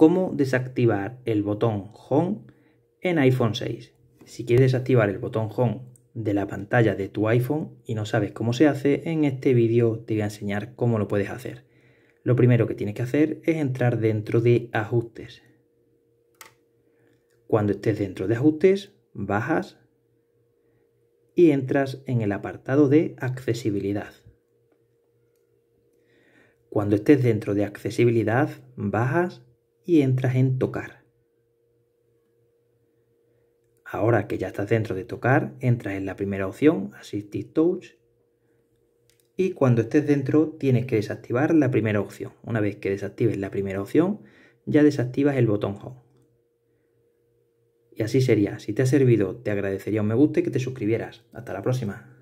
cómo desactivar el botón Home en iPhone 6. Si quieres desactivar el botón Home de la pantalla de tu iPhone y no sabes cómo se hace, en este vídeo te voy a enseñar cómo lo puedes hacer. Lo primero que tienes que hacer es entrar dentro de ajustes. Cuando estés dentro de ajustes, bajas y entras en el apartado de accesibilidad. Cuando estés dentro de accesibilidad, bajas y entras en tocar. Ahora que ya estás dentro de tocar, entras en la primera opción, Assistive Touch, y cuando estés dentro tienes que desactivar la primera opción. Una vez que desactives la primera opción, ya desactivas el botón Home. Y así sería. Si te ha servido, te agradecería un me gusta y que te suscribieras. Hasta la próxima.